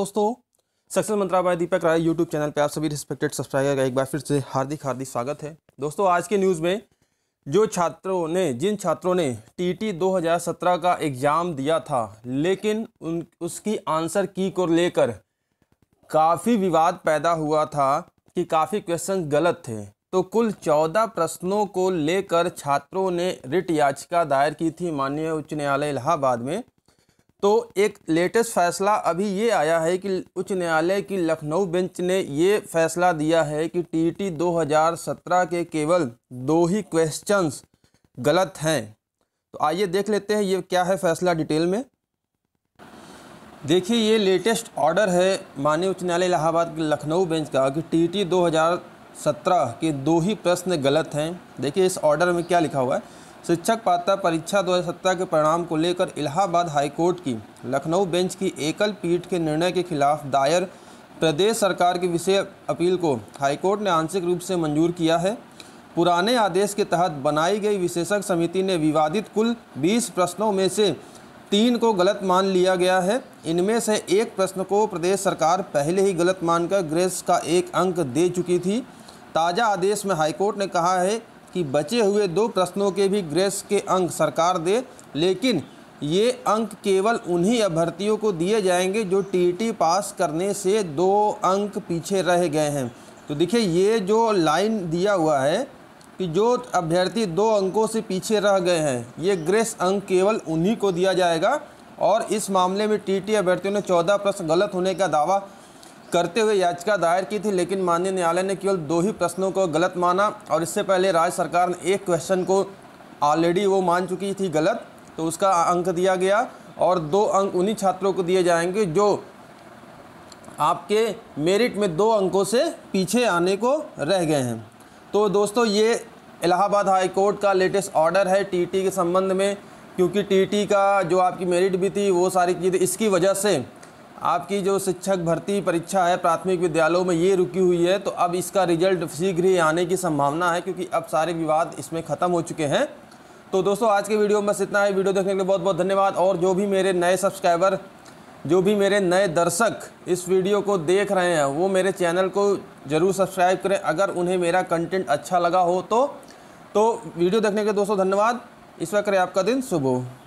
दोस्तों success mantra by Deepak Rai YouTube channel पर आप सभी रिस्पेक्टेड सब्सक्राइबर का एक बार फिर से हार्दिक हार्दिक स्वागत है दोस्तों आज के न्यूज़ में जो छात्रों ने जिन छात्रों ने टीटी 2017 का एग्ज़ाम दिया था लेकिन उन उसकी आंसर की को लेकर काफ़ी विवाद पैदा हुआ था कि काफ़ी क्वेश्चन गलत थे तो कुल चौदह प्रश्नों को लेकर छात्रों ने रिट याचिका दायर की थी माननीय उच्च न्यायालय इलाहाबाद में तो एक लेटेस्ट फैसला अभी ये आया है कि उच्च न्यायालय की लखनऊ बेंच ने ये फैसला दिया है कि टीटी 2017 के केवल दो ही क्वेश्चंस गलत हैं तो आइए देख लेते हैं ये क्या है फैसला डिटेल में देखिए ये लेटेस्ट ऑर्डर है माननीय उच्च न्यायालय इलाहाबाद के लखनऊ बेंच का कि टीटी 2017 के दो ही प्रश्न गलत हैं देखिए इस ऑर्डर में क्या लिखा हुआ है शिक्षक पात्रता परीक्षा दो के परिणाम को लेकर इलाहाबाद हाईकोर्ट की लखनऊ बेंच की एकल पीठ के निर्णय के खिलाफ दायर प्रदेश सरकार की विषय अपील को हाईकोर्ट ने आंशिक रूप से मंजूर किया है पुराने आदेश के तहत बनाई गई विशेषज्ञ समिति ने विवादित कुल 20 प्रश्नों में से तीन को गलत मान लिया गया है इनमें से एक प्रश्न को प्रदेश सरकार पहले ही गलत मानकर ग्रेस का एक अंक दे चुकी थी ताज़ा आदेश में हाईकोर्ट ने कहा है कि बचे हुए दो प्रश्नों के भी ग्रेस के अंक सरकार दे लेकिन ये अंक केवल उन्हीं अभ्यर्थियों को दिए जाएंगे जो टी पास करने से दो अंक पीछे रह गए हैं तो देखिए ये जो लाइन दिया हुआ है कि जो अभ्यर्थी दो अंकों से पीछे रह गए हैं ये ग्रेस अंक केवल उन्हीं को दिया जाएगा और इस मामले में टीटी अभ्यर्थियों ने चौदह प्रश्न गलत होने का दावा करते हुए याचिका दायर की थी लेकिन माननीय न्यायालय ने केवल दो ही प्रश्नों को गलत माना और इससे पहले राज्य सरकार ने एक क्वेश्चन को ऑलरेडी वो मान चुकी थी गलत तो उसका अंक दिया गया और दो अंक उन्हीं छात्रों को दिए जाएंगे जो आपके मेरिट में दो अंकों से पीछे आने को रह गए हैं तो दोस्तों ये इलाहाबाद हाई कोर्ट का लेटेस्ट ऑर्डर है टीटी के संबंध में क्योंकि टीटी का जो आपकी मेरिट भी थी वो सारी चीज़ें इसकी वजह से आपकी जो शिक्षक भर्ती परीक्षा है प्राथमिक विद्यालयों में ये रुकी हुई है तो अब इसका रिजल्ट शीघ्र ही आने की संभावना है क्योंकि अब सारे विवाद इसमें ख़त्म हो चुके हैं तो दोस्तों आज के वीडियो में बस इतना है वीडियो देखने के लिए बहुत बहुत धन्यवाद और जो भी मेरे नए सब्सक्राइबर जो भी मेरे नए दर्शक इस वीडियो को देख रहे हैं वो मेरे चैनल को ज़रूर सब्सक्राइब करें अगर उन्हें मेरा कंटेंट अच्छा लगा हो तो, तो वीडियो देखने के दोस्तों धन्यवाद इस वक्त करें आपका दिन सुबह